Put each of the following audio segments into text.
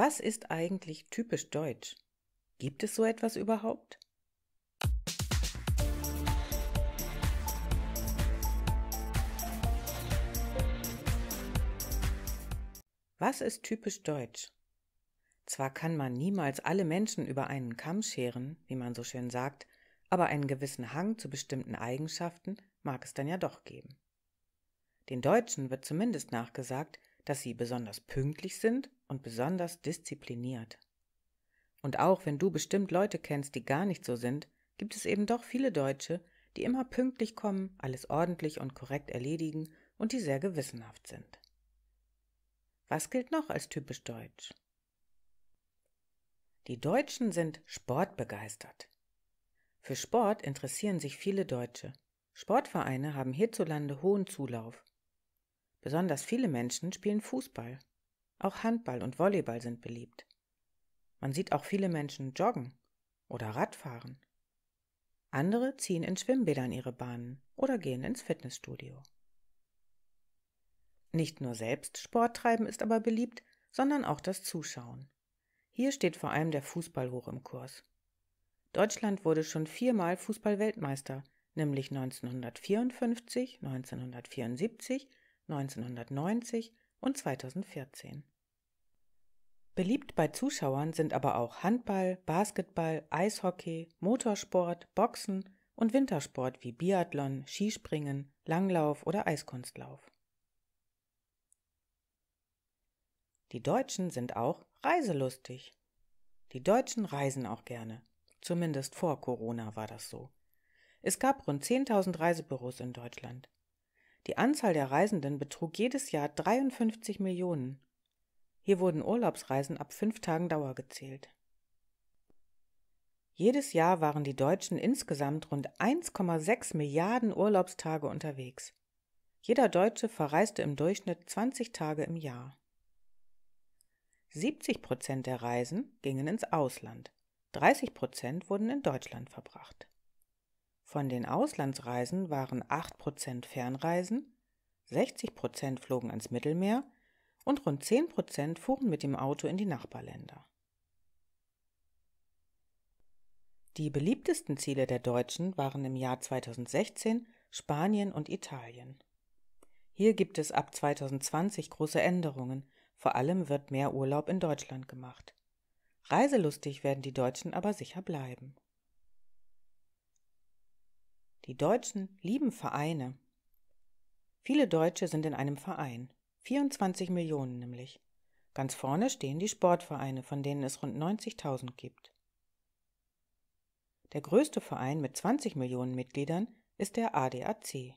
Was ist eigentlich typisch deutsch? Gibt es so etwas überhaupt? Was ist typisch deutsch? Zwar kann man niemals alle Menschen über einen Kamm scheren, wie man so schön sagt, aber einen gewissen Hang zu bestimmten Eigenschaften mag es dann ja doch geben. Den Deutschen wird zumindest nachgesagt, dass sie besonders pünktlich sind und besonders diszipliniert. Und auch wenn du bestimmt Leute kennst, die gar nicht so sind, gibt es eben doch viele Deutsche, die immer pünktlich kommen, alles ordentlich und korrekt erledigen und die sehr gewissenhaft sind. Was gilt noch als typisch deutsch? Die Deutschen sind sportbegeistert. Für Sport interessieren sich viele Deutsche. Sportvereine haben hierzulande hohen Zulauf. Besonders viele Menschen spielen Fußball. Auch Handball und Volleyball sind beliebt. Man sieht auch viele Menschen joggen oder Radfahren. Andere ziehen in Schwimmbädern ihre Bahnen oder gehen ins Fitnessstudio. Nicht nur selbst Sport treiben ist aber beliebt, sondern auch das Zuschauen. Hier steht vor allem der Fußball hoch im Kurs. Deutschland wurde schon viermal Fußball-Weltmeister, nämlich 1954, 1974, 1990 und 2014. Beliebt bei Zuschauern sind aber auch Handball, Basketball, Eishockey, Motorsport, Boxen und Wintersport wie Biathlon, Skispringen, Langlauf oder Eiskunstlauf. Die Deutschen sind auch reiselustig. Die Deutschen reisen auch gerne. Zumindest vor Corona war das so. Es gab rund 10.000 Reisebüros in Deutschland. Die Anzahl der Reisenden betrug jedes Jahr 53 Millionen. Hier wurden Urlaubsreisen ab fünf Tagen Dauer gezählt. Jedes Jahr waren die Deutschen insgesamt rund 1,6 Milliarden Urlaubstage unterwegs. Jeder Deutsche verreiste im Durchschnitt 20 Tage im Jahr. 70 Prozent der Reisen gingen ins Ausland, 30 Prozent wurden in Deutschland verbracht. Von den Auslandsreisen waren 8% Fernreisen, 60% flogen ans Mittelmeer und rund 10% fuhren mit dem Auto in die Nachbarländer. Die beliebtesten Ziele der Deutschen waren im Jahr 2016 Spanien und Italien. Hier gibt es ab 2020 große Änderungen, vor allem wird mehr Urlaub in Deutschland gemacht. Reiselustig werden die Deutschen aber sicher bleiben. Die Deutschen lieben Vereine. Viele Deutsche sind in einem Verein, 24 Millionen nämlich. Ganz vorne stehen die Sportvereine, von denen es rund 90.000 gibt. Der größte Verein mit 20 Millionen Mitgliedern ist der ADAC.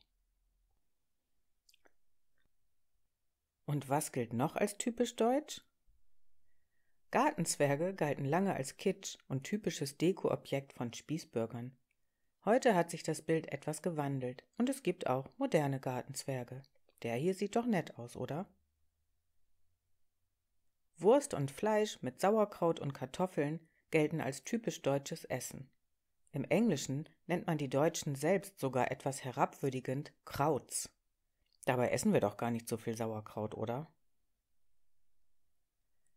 Und was gilt noch als typisch deutsch? Gartenzwerge galten lange als Kitsch und typisches Dekoobjekt von Spießbürgern. Heute hat sich das Bild etwas gewandelt und es gibt auch moderne Gartenzwerge. Der hier sieht doch nett aus, oder? Wurst und Fleisch mit Sauerkraut und Kartoffeln gelten als typisch deutsches Essen. Im Englischen nennt man die Deutschen selbst sogar etwas herabwürdigend Krauts. Dabei essen wir doch gar nicht so viel Sauerkraut, oder?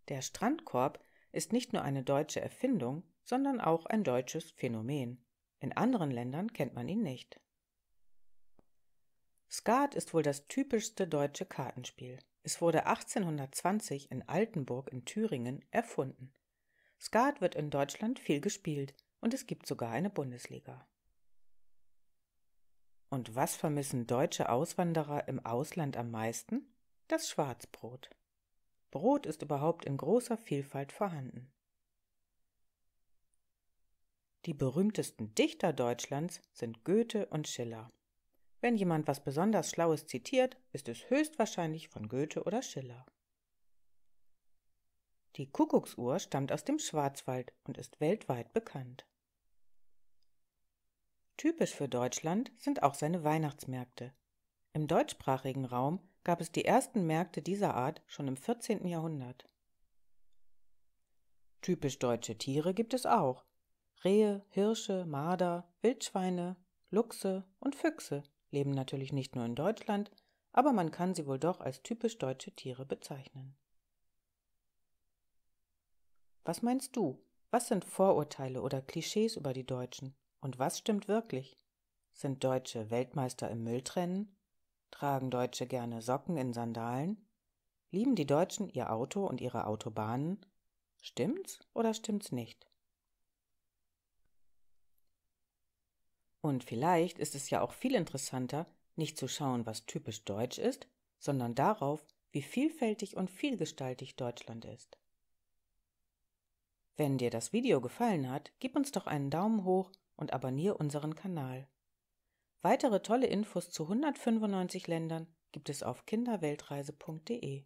Der Strandkorb ist nicht nur eine deutsche Erfindung, sondern auch ein deutsches Phänomen. In anderen Ländern kennt man ihn nicht. Skat ist wohl das typischste deutsche Kartenspiel. Es wurde 1820 in Altenburg in Thüringen erfunden. Skat wird in Deutschland viel gespielt und es gibt sogar eine Bundesliga. Und was vermissen deutsche Auswanderer im Ausland am meisten? Das Schwarzbrot. Brot ist überhaupt in großer Vielfalt vorhanden. Die berühmtesten Dichter Deutschlands sind Goethe und Schiller. Wenn jemand was besonders Schlaues zitiert, ist es höchstwahrscheinlich von Goethe oder Schiller. Die Kuckucksuhr stammt aus dem Schwarzwald und ist weltweit bekannt. Typisch für Deutschland sind auch seine Weihnachtsmärkte. Im deutschsprachigen Raum gab es die ersten Märkte dieser Art schon im 14. Jahrhundert. Typisch deutsche Tiere gibt es auch, Rehe, Hirsche, Marder, Wildschweine, Luchse und Füchse leben natürlich nicht nur in Deutschland, aber man kann sie wohl doch als typisch deutsche Tiere bezeichnen. Was meinst du? Was sind Vorurteile oder Klischees über die Deutschen? Und was stimmt wirklich? Sind Deutsche Weltmeister im Mülltrennen? Tragen Deutsche gerne Socken in Sandalen? Lieben die Deutschen ihr Auto und ihre Autobahnen? Stimmt's oder stimmt's nicht? Und vielleicht ist es ja auch viel interessanter, nicht zu schauen, was typisch deutsch ist, sondern darauf, wie vielfältig und vielgestaltig Deutschland ist. Wenn dir das Video gefallen hat, gib uns doch einen Daumen hoch und abonnier unseren Kanal. Weitere tolle Infos zu 195 Ländern gibt es auf kinderweltreise.de.